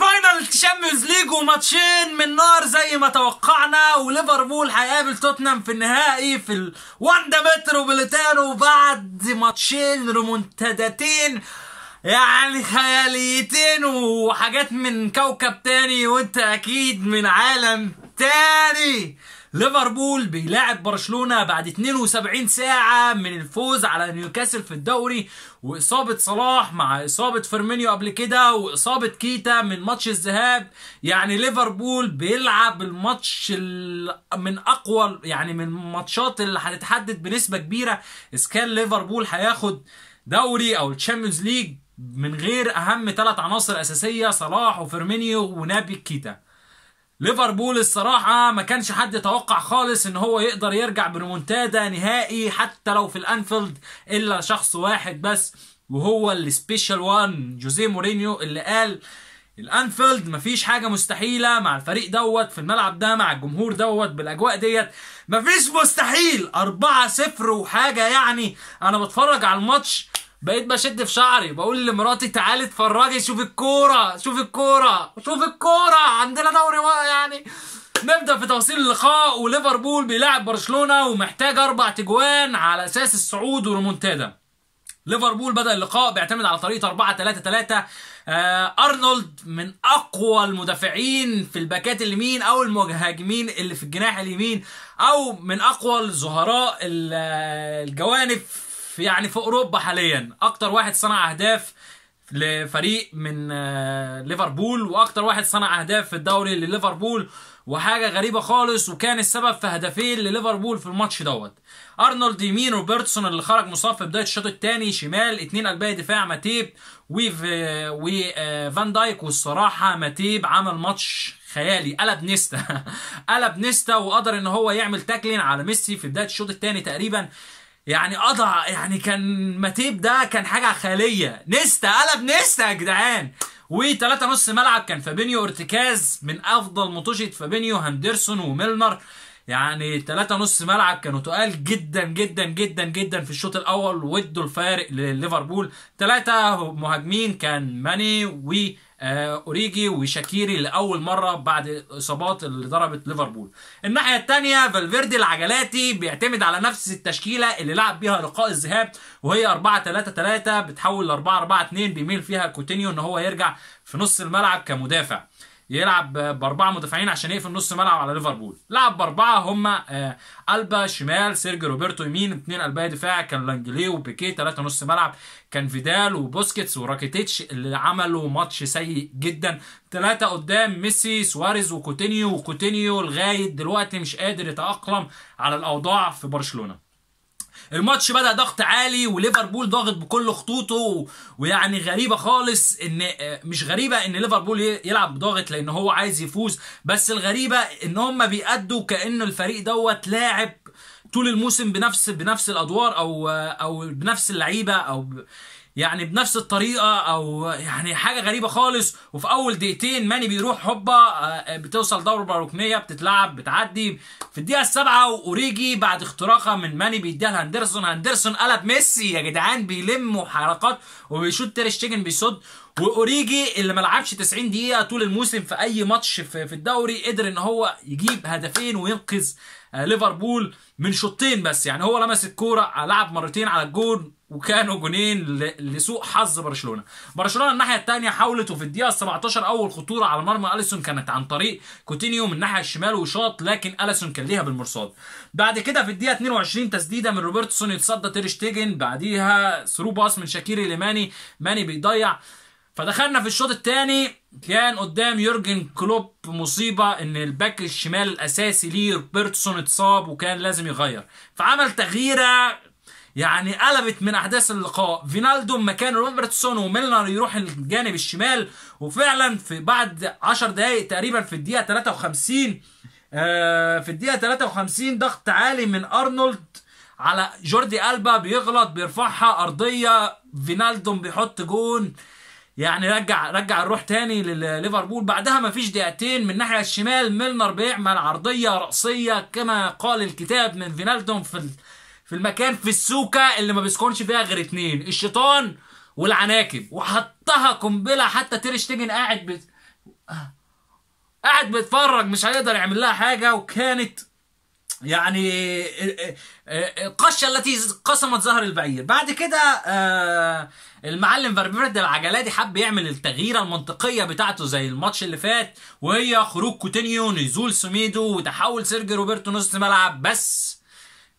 فاينل تشامبيونز ليج وماتشين من نار زي ما توقعنا وليفربول هيقابل توتنهام في النهائي في الواندا متروبوليتانو بعد ماتشين ريمونتادتين يعني خياليتين وحاجات من كوكب تاني وانت اكيد من عالم تاني ليفربول بيلاعب برشلونه بعد 72 ساعه من الفوز على نيوكاسل في الدوري واصابه صلاح مع اصابه فيرمينيو قبل كده واصابه كيتا من ماتش الذهاب يعني ليفربول بيلعب الماتش من اقوى يعني من الماتشات اللي هتتحدد بنسبه كبيره اذا كان ليفربول هياخد دوري او الشامبيونز ليج من غير اهم ثلاث عناصر اساسيه صلاح وفيرمينيو ونابي كيتا ليفربول الصراحة ما كانش حد يتوقع خالص ان هو يقدر يرجع بريمونتادا نهائي حتى لو في الانفيلد الا شخص واحد بس وهو السبيشال وان جوزيه مورينيو اللي قال الانفيلد مفيش حاجه مستحيله مع الفريق دوت في الملعب ده مع الجمهور دوت بالاجواء ديت مفيش مستحيل 4 0 وحاجه يعني انا بتفرج على الماتش بقيت بشد في شعري بقول لمراتي تعالي اتفرجي شوف الكوره شوف الكوره شوف الكوره عندنا دوري يعني نبدا في تفاصيل اللقاء وليفربول بيلعب برشلونه ومحتاج اربع تجوان على اساس الصعود والمنتدى ليفربول بدا اللقاء بيعتمد على طريقه 4 3 3 آه ارنولد من اقوى المدافعين في الباكات اليمين او المهاجمين اللي في الجناح اليمين او من اقوى الظهراء الجوانب في يعني في اوروبا حاليا اكتر واحد صنع اهداف لفريق من آه، ليفربول واكتر واحد صنع اهداف في الدوري لليفربول وحاجه غريبه خالص وكان السبب في هدفين لليفربول في الماتش دوت ارنولد يمين روبرتسون اللي خرج مصاب في بدايه الشوط الثاني شمال اثنين قلبيه دفاع ماتيب وفان آه، دايك والصراحه ماتيب عمل ماتش خيالي قلب نيستا قلب نيستا وقدر ان هو يعمل تاكلين على ميسي في بدايه الشوط الثاني تقريبا يعني اضع يعني كان ماتيب ده كان حاجه خياليه نيستا قلب نيستا يا جدعان و3 نص ملعب كان فابينيو ارتكاز من افضل مطوشه فابينيو هاندرسون وميلنر يعني ثلاثة نص ملعب كانوا تقال جدا جدا جدا جدا في الشوط الاول وادوا الفارق لليفربول ثلاثه مهاجمين كان ماني و آه، اوريجي وشاكيري لاول مره بعد الاصابات اللي ضربت ليفربول الناحيه الثانيه فالفيردي العجلاتي بيعتمد على نفس التشكيله اللي لعب بيها لقاء الذهاب وهي 4 3 3 بتحول ل 4 4 2 بيميل فيها كوتينيو ان هو يرجع في نص الملعب كمدافع يلعب باربعه مدافعين عشان يقفل نص ملعب على ليفربول لعب باربعه هم آه، البا شمال سيرجي روبرتو يمين اثنين البا دفاع كان لانجلي وبيكيه ثلاثه نص ملعب كان فيدال وبوسكيتس وراكيتيتش اللي عملوا ماتش سيء جدا ثلاثه قدام ميسي سواريز وكوتينيو وكوتينيو لغايه دلوقتي مش قادر يتاقلم على الاوضاع في برشلونه الماتش بدا ضغط عالي وليفربول ضاغط بكل خطوطه ويعني غريبه خالص ان آه، مش غريبه ان ليفربول يلعب ضاغط لان هو عايز يفوز بس الغريبه ان هم بيأدوا كانه الفريق دوت لاعب طول الموسم بنفس بنفس الادوار او آه، او بنفس اللعيبه او يعني بنفس الطريقه او يعني حاجه غريبه خالص وفي اول دقيقتين ماني بيروح هوبا آه، بتوصل دوره ركنيه بتتلعب بتعدي في الدقيقه السابعه اوريجي بعد اختراقها من ماني بيديها لهندرسون هندرسون قلب ميسي يا جدعان بيلم حركات وبيشوط تير شتيجن بيصد واوريجي اللي ما لعبش 90 دقيقه طول الموسم في اي ماتش في الدوري قدر ان هو يجيب هدفين وينقذ آه، ليفربول من شوطين بس يعني هو لمس الكوره آه، لعب مرتين على الجون وكانوا جونين لسوء حظ برشلونه برشلونه الناحيه الثانيه حاولت وفي الدقيقه 17 اول خطوره على مرمى اليسون كانت عن طريق كوتينيو من الناحيه الشمال وشاط لكن اليسون كان ليها بالمرصاد بعد كده في الدقيقه 22 تسديده من روبرتسون يتصدى تيرشتيجن بعديها ثرو باس من شاكيري لماني ماني بيضيع فدخلنا في الشوط الثاني كان قدام يورجن كلوب مصيبه ان الباك الشمال الاساسي ليه روبرتسون اتصاب وكان لازم يغير فعمل تغييره يعني قلبت من احداث اللقاء فينالدو مكان روبرتسون وميلنر يروح الجانب الشمال وفعلا في بعد 10 دقائق تقريبا في الدقيقه 53 آه، في الدقيقه 53 ضغط عالي من ارنولد على جوردي البا بيغلط بيرفعها ارضيه فينالدو بيحط جون يعني رجع رجع الروح تاني لليفربول بعدها ما فيش دقيقتين من الناحيه الشمال ميلنر بيعمل عرضيه راسيه كما قال الكتاب من فينالدوم في في المكان في السوكه اللي ما بيسكنش فيها غير اتنين الشيطان والعناكب وحطها قنبله حتى تيرشتيجن قاعد بت... قاعد بيتفرج مش هيقدر يعمل لها حاجه وكانت يعني آه، آه، آه، القشه التي قسمت ظهر البعير بعد كده المعلم فالفيردي العجلاتي حب يعمل التغييره المنطقيه بتاعته زي الماتش اللي فات وهي خروج كوتينيو نزول سميدو وتحول سيرجي روبرتو نص ملعب بس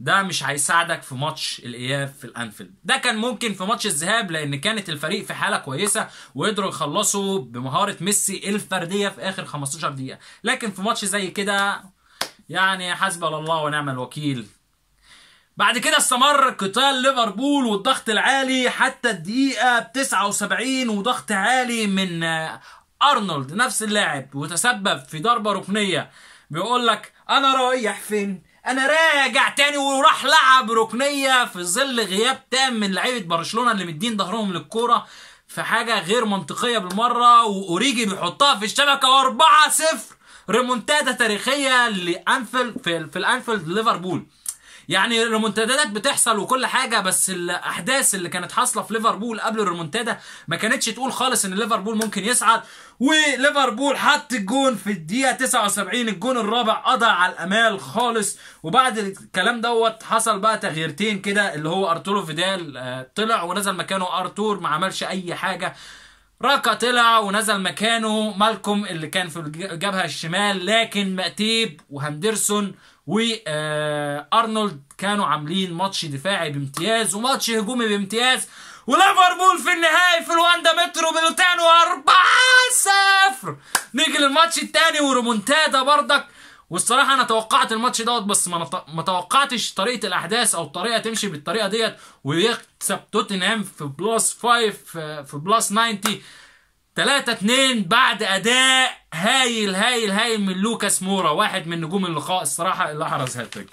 ده مش هيساعدك في ماتش الاياب في الانفيلد ده كان ممكن في ماتش الذهاب لان كانت الفريق في حاله كويسه وقدروا يخلصوا بمهاره ميسي الفرديه في اخر 15 دقيقه لكن في ماتش زي كده يعني حسبنا الله ونعم الوكيل بعد كده استمر قتال ليفربول والضغط العالي حتى الدقيقة 79 وضغط عالي من أرنولد نفس اللاعب وتسبب في ضربة ركنية بيقول لك أنا رايح فين؟ أنا راجع تاني وراح لعب ركنية في ظل غياب تام من لعيبة برشلونة اللي مدين ظهرهم للكورة في حاجة غير منطقية بالمرة وأوريجي بيحطها في الشبكة 4 0 ريمونتادا تاريخيه لانفيلد في, في الانفيلد ليفربول يعني الريمونتادات بتحصل وكل حاجه بس الاحداث اللي كانت حاصله في ليفربول قبل الريمونتادا ما كانتش تقول خالص ان ليفربول ممكن يصعد وليفربول حط الجون في الدقيقه 79 الجون الرابع قضى على الامال خالص وبعد الكلام دوت حصل بقى تغييرتين كده اللي هو ارتورو فيدال آه، طلع ونزل مكانه ارتور ما عملش اي حاجه راكا طلع ونزل مكانه مالكم اللي كان في الجبهه الشمال لكن مأتيب وهندرسون وارنولد آه، كانوا عاملين ماتش دفاعي بامتياز وماتش هجومي بامتياز وليفربول في النهائي في الواندا مترو بلوتانو 4 0 نيجي للماتش الثاني ورومونتادا بردك والصراحه انا توقعت الماتش دوت بس ما ما توقعتش طريقه الاحداث او الطريقه تمشي بالطريقه ديت ويكسب توتنهام في بلس 5 في بلس 90 3 2 بعد اداء هايل هايل هايل من لوكاس مورا واحد من نجوم اللقاء الصراحه اللي احرز هاتريك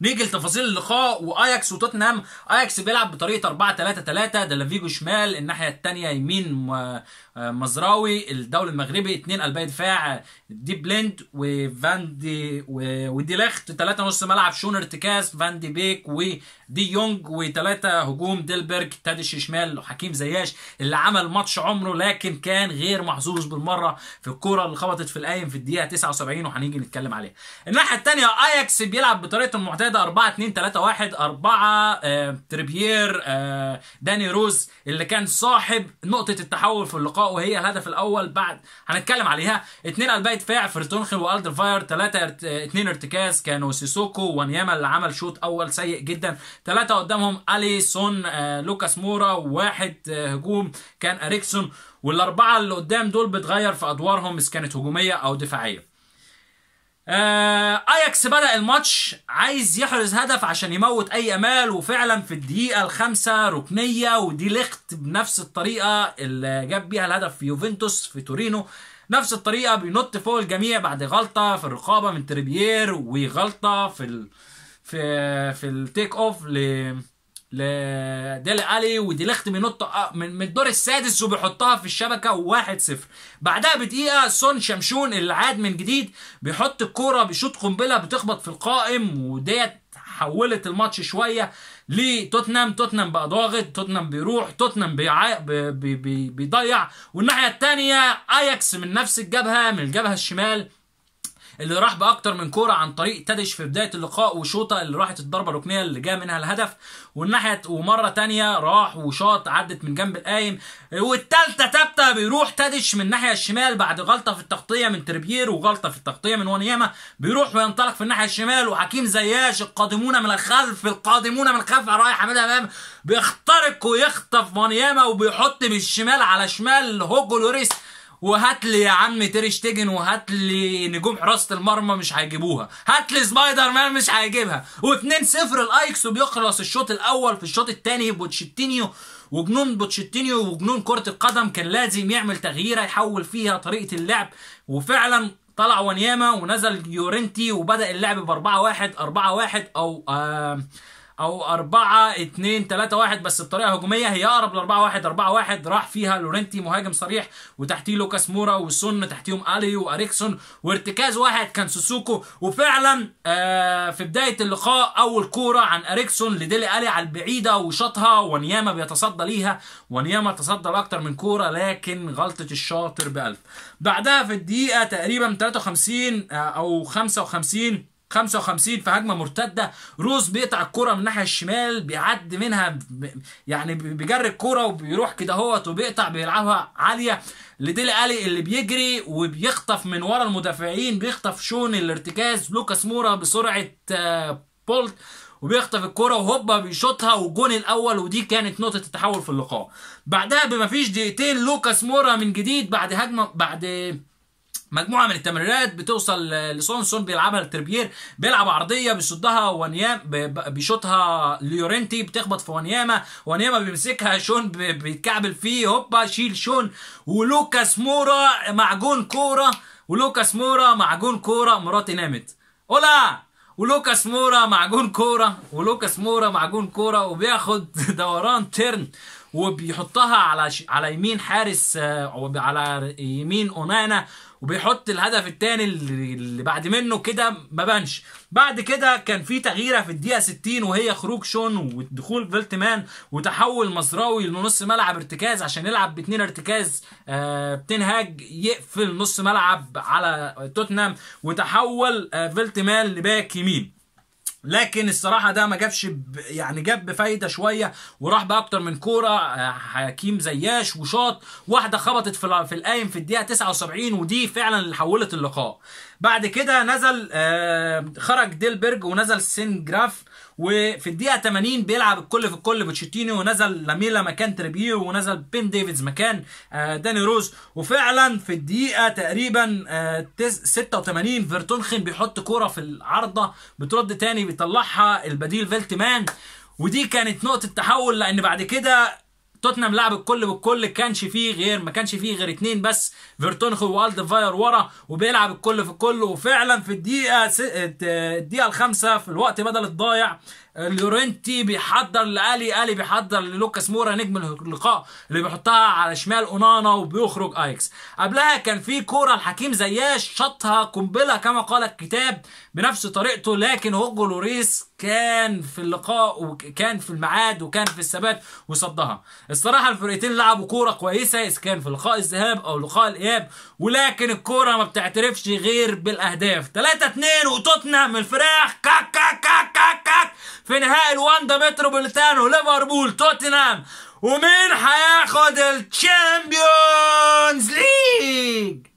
نيجي لتفاصيل اللقاء واياكس وتوتنهام اياكس بيلعب بطريقه 4 3 3 دلافيجو شمال الناحيه الثانيه يمين آه، مزراوي الدوري المغربي اثنين قلبي دفاع دي بليند وفاندي دي ودي ليخت ثلاثه نص ملعب شون ارتكاز فان دي بيك و دي يونج وثلاثة هجوم ديلبرج تادش شمال وحكيم زياش اللي عمل ماتش عمره لكن كان غير محظوظ بالمرة في الكورة اللي خبطت في القايم في الدقيقة 79 وهنيجي نتكلم عليها الناحية الثانية اياكس بيلعب بطريقته المعتادة 4 2 3 1 4 آه تريبيير آه داني روز اللي كان صاحب نقطة التحول في اللقاء وهي الهدف الأول بعد هنتكلم عليها اثنين قلبي دفاع فرتونخن والدرفاير ثلاثة اثنين ارتكاز كانوا سيسوكو وانياما اللي عمل شوط أول سيء جدا ثلاثه قدامهم اليسون آه، لوكاس مورا واحد آه، هجوم كان اريكسون والاربعه اللي قدام دول بتغير في ادوارهم اذا كانت هجوميه او دفاعيه آه اياكس بدا الماتش عايز يحرز هدف عشان يموت اي امال وفعلا في الدقيقه الخامسه ركنيه ودي لخت بنفس الطريقه اللي جاب بيها الهدف في يوفنتوس في تورينو نفس الطريقه بينط فوق الجميع بعد غلطه في الرقابه من تريبيير وغلطه في ال... في في التيك اوف ل لديل الي وديلخت بينط آه، من, من الدور السادس وبيحطها في الشبكه 1 0 بعدها بدقيقه سون شمشون اللي عاد من جديد بيحط الكوره بيشوط قنبله بتخبط في القائم وديت حولت الماتش شويه لتوتنهام توتنهام بقى ضاغط توتنهام بيروح توتنهام بيع... بي... بي... بيضيع والناحيه الثانيه اياكس من نفس الجبهه من الجبهه الشمال اللي راح باكتر من كوره عن طريق تدش في بدايه اللقاء وشوطه اللي راحت الضربه الركنيه اللي جاء منها الهدف والناحيه ومره تانية راح وشاط عدت من جنب القايم والثالثه ثابته بيروح تدش من الناحيه الشمال بعد غلطه في التغطيه من تربيير وغلطه في التغطيه من ونياما بيروح وينطلق في الناحيه الشمال وحكيم زياش القادمون من الخلف القادمون من الخلف رايح عاملها امام بيخترق ويخطف ونياما وبيحط بالشمال على شمال هوجو لوريس وهات لي يا عم تيري شتيجن وهات لي نجوم حراسه المرمى مش هيجيبوها هات لي سبايدر مان مش هيجيبها و2-0 الايكس وبيخلص الشوط الاول في الشوط الثاني بوتشيتينيو وجنون بوتشيتينيو وجنون كره القدم كان لازم يعمل تغييره يحول فيها طريقه اللعب وفعلا طلع ونياما ونزل يورنتي وبدا اللعب ب 4 1 4 1 او آه او 4 2 3 1 بس بطريقه هجوميه هي اقرب ل 4 1 4 1 راح فيها لورنتي مهاجم صريح وتحتيه لوكاس مورا وسون تحتيهم الي واريكسون وارتكاز واحد كان سوسوكو وفعلا آه في بدايه اللقاء اول كوره عن اريكسون لديلي الي على البعيده وشاطها ونياما بيتصدى ليها ونياما تصدى لاكتر من كوره لكن غلطه الشاطر بألف بعدها في الدقيقه تقريبا 53 آه او 55 55 في هجمه مرتده روز بيقطع الكوره من الناحيه الشمال بيعدي منها يعني بيجري الكوره وبيروح كده اهوت وبيقطع بيلعبها عاليه لديل الي اللي بيجري وبيخطف من ورا المدافعين بيخطف شون الارتكاز لوكاس مورا بسرعه آه، بولت وبيخطف الكرة وهوبا بيشوطها والجون الاول ودي كانت نقطة التحول في اللقاء. بعدها بما فيش دقيقتين لوكاس مورا من جديد بعد هجمة بعد مجموعه من التمريرات بتوصل لسونسون بيلعبها لتربيير بيلعب عرضيه بيصدها وانيام بيشوطها ليورنتي بتخبط في وانياما وانياما بيمسكها شون بيتكعبل فيه هوبا شيل شون ولوكاس مورا معجون كوره ولوكاس مورا معجون كوره مراتي نامت اولا ولوكاس مورا معجون كوره ولوكاس مورا معجون كوره وبياخد دوران ترن وبيحطها على ش... على يمين حارس آه، على يمين اونانا وبيحط الهدف الثاني اللي بعد منه كده ما بانش بعد كده كان في تغييره في الدقيقه 60 وهي خروج شون ودخول فيلتمان وتحول مزراوي لنص ملعب ارتكاز عشان يلعب باثنين ارتكاز آه بتنهاج يقفل نص ملعب على توتنهام وتحول آه فيلتمان لباك يمين لكن الصراحه ده ما جابش يعني جاب بفايده شويه وراح باكتر من كوره آه، حكيم زياش وشاط واحده خبطت في القايم في الدقيقه 79 ودي فعلا اللي حولت اللقاء بعد كده نزل آه، خرج ديلبرج ونزل سين جراف وفي الدقيقه 80 بيلعب الكل في الكل بوتشيتينو ونزل لاميلا مكان تريبيو ونزل بين ديفيدز مكان آه، داني روز وفعلا في الدقيقه تقريبا 86 آه، فيرتونخن بيحط كوره في العارضه بترد تاني بيطلعها البديل فيلتمان ودي كانت نقطه تحول لان بعد كده توتنهام لعب الكل بالكل كانش فيه غير ما كانش فيه غير اتنين بس فيرتونخو والد فاير ورا وبيلعب الكل في الكل وفعلا في الدقيقه الدقيقه الخامسه في الوقت بدل الضايع لورنتي بيحضر لالي الي بيحضر للوكاس مورا نجم اللقاء اللي بيحطها على شمال اونانا وبيخرج ايكس قبلها كان في كوره الحكيم زياش شطها قنبله كما قال الكتاب بنفس طريقته لكن هوجو لوريس كان في اللقاء وكان في الميعاد وكان في الثبات وصدها الصراحه الفرقتين لعبوا كوره كويسه اذا كان في لقاء الذهاب او لقاء الاياب ولكن الكوره ما بتعترفش غير بالاهداف 3 2 وتوتنهام الفراخ كاك كاك كاك كاك في نهائي الواندا متروبوليتانو ليفربول توتنهام ومين هياخد الشامبيونز ليج